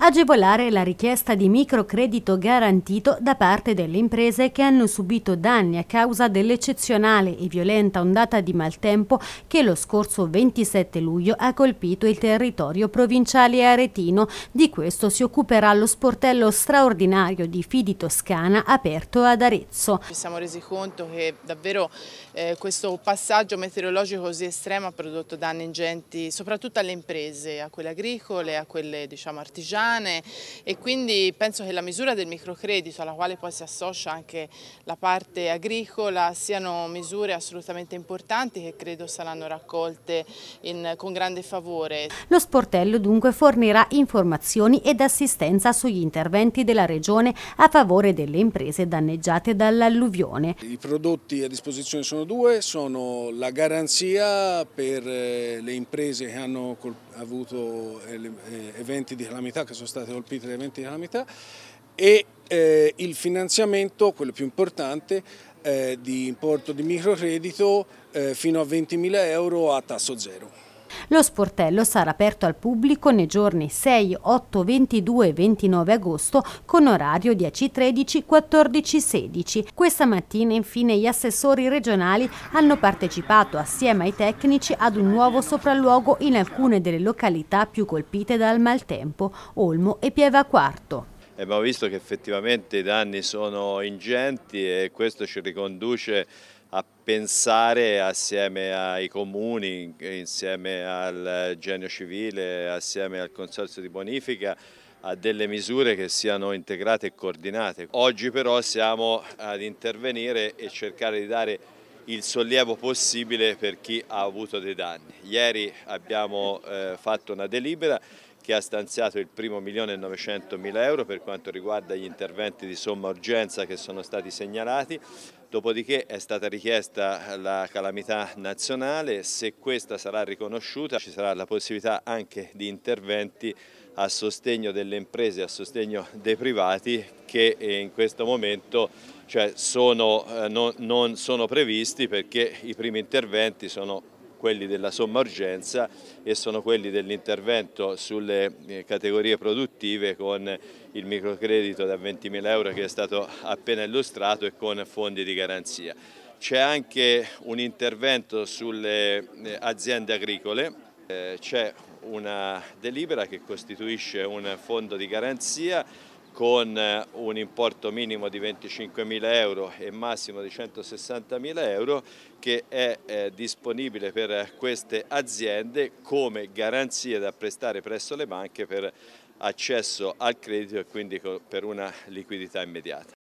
agevolare la richiesta di microcredito garantito da parte delle imprese che hanno subito danni a causa dell'eccezionale e violenta ondata di maltempo che lo scorso 27 luglio ha colpito il territorio provinciale aretino. Di questo si occuperà lo sportello straordinario di Fidi Toscana aperto ad Arezzo. Ci siamo resi conto che davvero eh, questo passaggio meteorologico così estremo ha prodotto danni ingenti soprattutto alle imprese, a quelle agricole, a quelle diciamo, artigiane italiane e quindi penso che la misura del microcredito alla quale poi si associa anche la parte agricola siano misure assolutamente importanti che credo saranno raccolte in, con grande favore. Lo sportello dunque fornirà informazioni ed assistenza sugli interventi della Regione a favore delle imprese danneggiate dall'alluvione. I prodotti a disposizione sono due, sono la garanzia per eh, le imprese che hanno colpito avuto eh, eventi di calamità, che sono state colpite da eventi di calamità e eh, il finanziamento, quello più importante, eh, di importo di microcredito eh, fino a 20.000 euro a tasso zero. Lo sportello sarà aperto al pubblico nei giorni 6, 8, 22 e 29 agosto con orario 10, 13, 14, 16. Questa mattina infine gli assessori regionali hanno partecipato assieme ai tecnici ad un nuovo sopralluogo in alcune delle località più colpite dal maltempo, Olmo e Pieva Quarto. Eh, Abbiamo visto che effettivamente i danni sono ingenti e questo ci riconduce pensare assieme ai comuni, insieme al genio civile, assieme al consorzio di bonifica a delle misure che siano integrate e coordinate. Oggi però siamo ad intervenire e cercare di dare il sollievo possibile per chi ha avuto dei danni. Ieri abbiamo eh, fatto una delibera che ha stanziato il primo mila euro per quanto riguarda gli interventi di somma urgenza che sono stati segnalati, dopodiché è stata richiesta la calamità nazionale, se questa sarà riconosciuta ci sarà la possibilità anche di interventi a sostegno delle imprese, a sostegno dei privati che eh, in questo momento cioè, sono, eh, non, non sono previsti perché i primi interventi sono quelli della somma urgenza e sono quelli dell'intervento sulle eh, categorie produttive con il microcredito da 20.000 euro che è stato appena illustrato e con fondi di garanzia. C'è anche un intervento sulle eh, aziende agricole, eh, c'è una delibera che costituisce un fondo di garanzia con eh, un importo minimo di 25.000 euro e massimo di 160.000 euro che è eh, disponibile per queste aziende come garanzia da prestare presso le banche per accesso al credito e quindi per una liquidità immediata.